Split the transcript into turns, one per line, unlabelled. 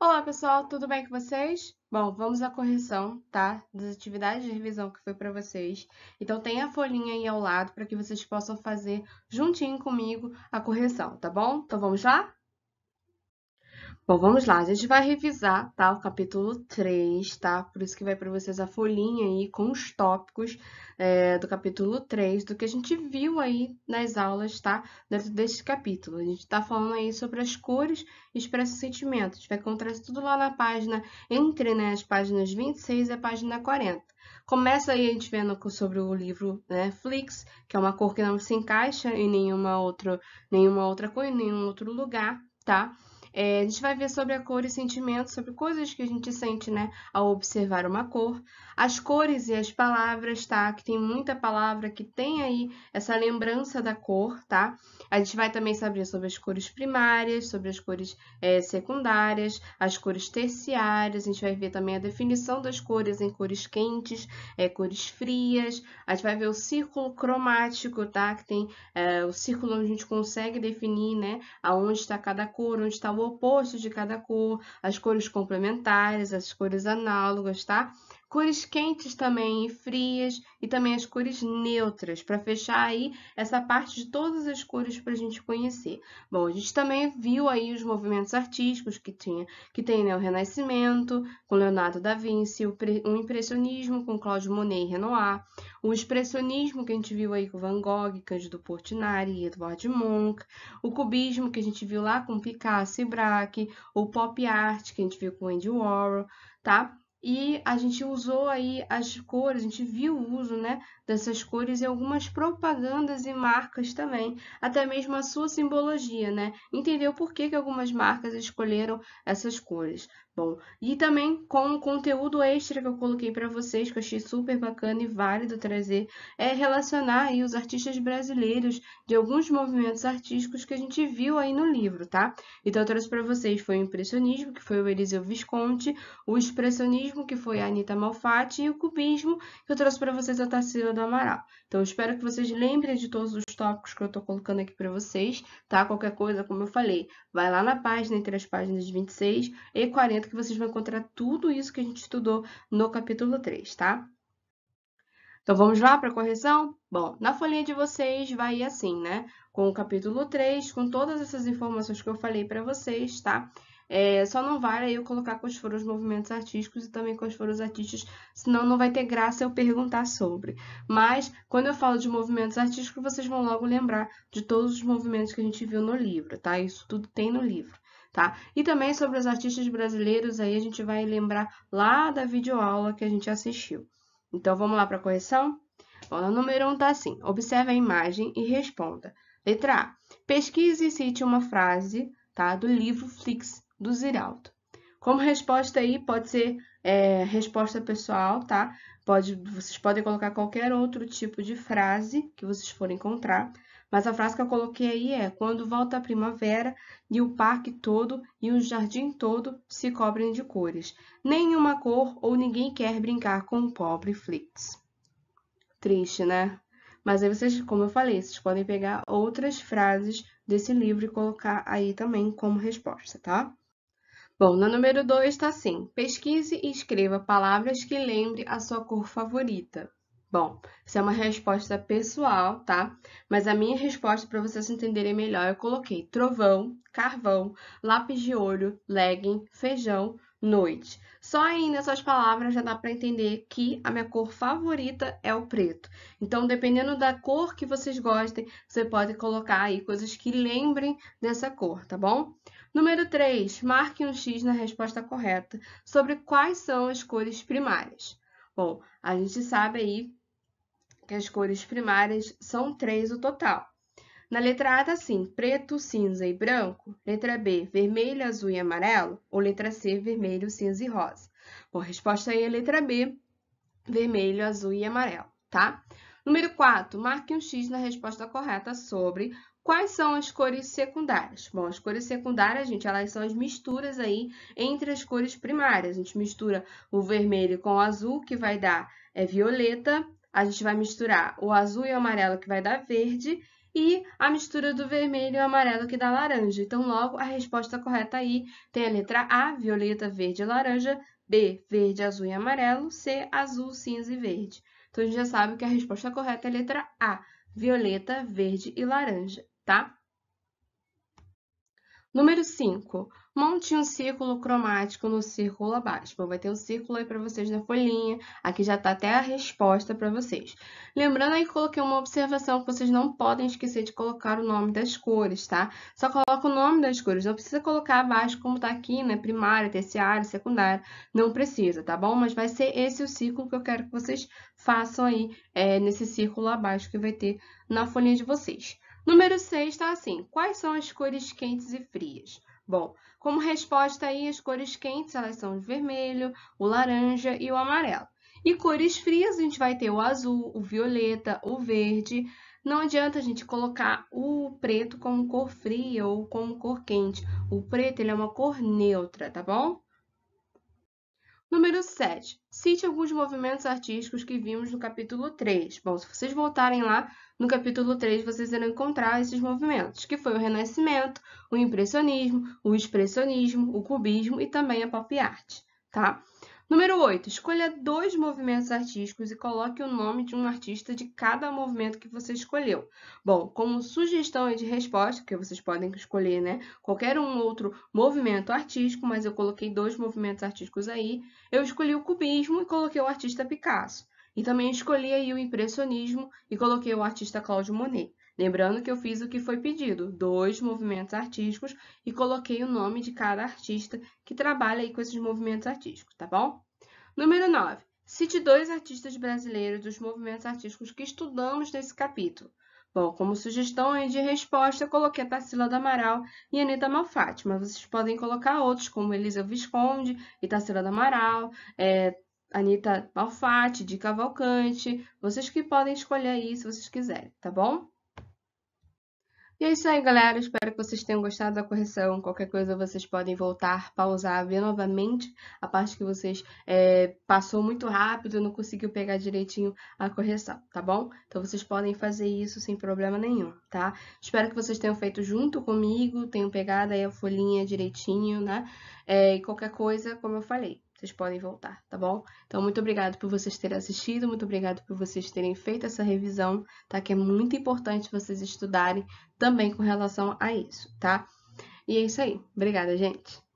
Olá, pessoal, tudo bem com vocês? Bom, vamos à correção, tá? Das atividades de revisão que foi para vocês. Então, tem a folhinha aí ao lado para que vocês possam fazer juntinho comigo a correção, tá bom? Então, vamos lá? Bom, vamos lá, a gente vai revisar, tá, o capítulo 3, tá? Por isso que vai para vocês a folhinha aí com os tópicos é, do capítulo 3, do que a gente viu aí nas aulas, tá? Dentro deste capítulo. A gente está falando aí sobre as cores e expressa sentimentos. Vai encontrar isso tudo lá na página, entre né, as páginas 26 e a página 40. Começa aí a gente vendo sobre o livro Netflix que é uma cor que não se encaixa em nenhuma outra, nenhuma outra cor, em nenhum outro lugar, tá? É, a gente vai ver sobre a cor e sentimentos, sobre coisas que a gente sente, né, ao observar uma cor. As cores e as palavras, tá? Que tem muita palavra que tem aí essa lembrança da cor, tá? A gente vai também saber sobre as cores primárias, sobre as cores é, secundárias, as cores terciárias. A gente vai ver também a definição das cores em cores quentes, é, cores frias. A gente vai ver o círculo cromático, tá? Que tem é, o círculo onde a gente consegue definir, né, aonde está cada cor, onde está o o oposto de cada cor, as cores complementares, as cores análogas, tá? cores quentes também e frias e também as cores neutras, para fechar aí essa parte de todas as cores para a gente conhecer. Bom, a gente também viu aí os movimentos artísticos que tinha, que tem né, o Renascimento com Leonardo da Vinci, o, o Impressionismo com Claude Monet e Renoir, o Expressionismo que a gente viu aí com Van Gogh, Cândido Portinari e Edvard Munch, o Cubismo que a gente viu lá com Picasso e Braque, o Pop Art que a gente viu com Andy Warhol, tá? e a gente usou aí as cores, a gente viu o uso né, dessas cores em algumas propagandas e marcas também, até mesmo a sua simbologia, né? Entendeu por que, que algumas marcas escolheram essas cores. Bom, e também com o conteúdo extra que eu coloquei para vocês, que eu achei super bacana e válido trazer, é relacionar aí os artistas brasileiros de alguns movimentos artísticos que a gente viu aí no livro, tá? Então eu trouxe para vocês foi o impressionismo, que foi o Eliseu Visconti, o expressionismo que foi a Anitta Malfatti, e o Cubismo, que eu trouxe para vocês a Tarsila do Amaral. Então, espero que vocês lembrem de todos os tópicos que eu estou colocando aqui para vocês, tá? Qualquer coisa, como eu falei, vai lá na página, entre as páginas 26 e 40, que vocês vão encontrar tudo isso que a gente estudou no capítulo 3, tá? Então, vamos lá para a correção? Bom, na folhinha de vocês vai ir assim, né? Com o capítulo 3, com todas essas informações que eu falei para vocês, tá? Tá? É, só não vale aí eu colocar quais foram os movimentos artísticos e também quais foram os artistas, senão não vai ter graça eu perguntar sobre. Mas, quando eu falo de movimentos artísticos, vocês vão logo lembrar de todos os movimentos que a gente viu no livro, tá? Isso tudo tem no livro. Tá? E também sobre os artistas brasileiros, aí a gente vai lembrar lá da videoaula que a gente assistiu. Então, vamos lá para a correção? Bom, no número 1 um está assim: observe a imagem e responda. Letra A. Pesquise e cite uma frase tá, do livro Flix do Ziraldo. Como resposta aí, pode ser é, resposta pessoal, tá? Pode, vocês podem colocar qualquer outro tipo de frase que vocês forem encontrar. Mas a frase que eu coloquei aí é: Quando volta a primavera e o parque todo e o jardim todo se cobrem de cores. Nenhuma cor ou ninguém quer brincar com o pobre Flix. Triste, né? Mas aí vocês, como eu falei, vocês podem pegar outras frases desse livro e colocar aí também como resposta, tá? Bom, na número 2 está assim: pesquise e escreva palavras que lembre a sua cor favorita. Bom, isso é uma resposta pessoal, tá? Mas a minha resposta, para vocês entenderem melhor, eu coloquei trovão, carvão, lápis de olho, legging, feijão, noite. Só aí nessas palavras já dá para entender que a minha cor favorita é o preto. Então, dependendo da cor que vocês gostem, você pode colocar aí coisas que lembrem dessa cor, tá bom? Número 3, marque um X na resposta correta sobre quais são as cores primárias. Bom, a gente sabe aí que as cores primárias são três o total. Na letra A tá assim: preto, cinza e branco. Letra B, vermelho, azul e amarelo. Ou letra C, vermelho, cinza e rosa. Bom, a resposta aí é letra B, vermelho, azul e amarelo, tá? Número 4, marque um X na resposta correta sobre Quais são as cores secundárias? Bom, as cores secundárias, gente, elas são as misturas aí entre as cores primárias. A gente mistura o vermelho com o azul, que vai dar é, violeta. A gente vai misturar o azul e o amarelo, que vai dar verde e a mistura do vermelho e amarelo que dá laranja. Então, logo, a resposta correta aí tem a letra A, violeta, verde e laranja, B, verde, azul e amarelo, C, azul, cinza e verde. Então, a gente já sabe que a resposta correta é a letra A, violeta, verde e laranja, tá? Número 5, monte um círculo cromático no círculo abaixo. Bom, vai ter o um círculo aí para vocês na folhinha. Aqui já está até a resposta para vocês. Lembrando aí, coloquei uma observação que vocês não podem esquecer de colocar o nome das cores, tá? Só coloca o nome das cores. Não precisa colocar abaixo como está aqui, né? Primária, terciária, secundária. Não precisa, tá bom? Mas vai ser esse o círculo que eu quero que vocês façam aí é, nesse círculo abaixo que vai ter na folhinha de vocês. Número 6 está assim: quais são as cores quentes e frias? Bom, como resposta aí, as cores quentes elas são o vermelho, o laranja e o amarelo. E cores frias a gente vai ter o azul, o violeta, o verde. Não adianta a gente colocar o preto como cor fria ou como cor quente. O preto ele é uma cor neutra, tá bom? Número 7. Cite alguns movimentos artísticos que vimos no capítulo 3. Bom, se vocês voltarem lá no capítulo 3, vocês irão encontrar esses movimentos, que foi o Renascimento, o Impressionismo, o Expressionismo, o Cubismo e também a Pop Art, tá? Número 8. Escolha dois movimentos artísticos e coloque o nome de um artista de cada movimento que você escolheu. Bom, como sugestão de resposta, que vocês podem escolher, né? Qualquer um outro movimento artístico, mas eu coloquei dois movimentos artísticos aí. Eu escolhi o cubismo e coloquei o artista Picasso. E também escolhi aí o impressionismo e coloquei o artista Cláudio Monet. Lembrando que eu fiz o que foi pedido, dois movimentos artísticos, e coloquei o nome de cada artista que trabalha aí com esses movimentos artísticos, tá bom? Número 9. Cite dois artistas brasileiros dos movimentos artísticos que estudamos nesse capítulo. Bom, como sugestão de resposta, eu coloquei a Tarsila do Amaral e Anitta Malfatti, mas vocês podem colocar outros, como Elisa Visconde e Tarsila do Amaral, é, Anitta Malfatti, de Cavalcante, vocês que podem escolher aí se vocês quiserem, tá bom? E é isso aí, galera. Espero que vocês tenham gostado da correção. Qualquer coisa vocês podem voltar, pausar, ver novamente a parte que vocês é, passou muito rápido, não conseguiu pegar direitinho a correção, tá bom? Então vocês podem fazer isso sem problema nenhum, tá? Espero que vocês tenham feito junto comigo, tenham pegado aí a folhinha direitinho, né? É, e qualquer coisa, como eu falei, vocês podem voltar, tá bom? Então, muito obrigado por vocês terem assistido, muito obrigado por vocês terem feito essa revisão, tá? Que é muito importante vocês estudarem também com relação a isso, tá? E é isso aí. Obrigada, gente.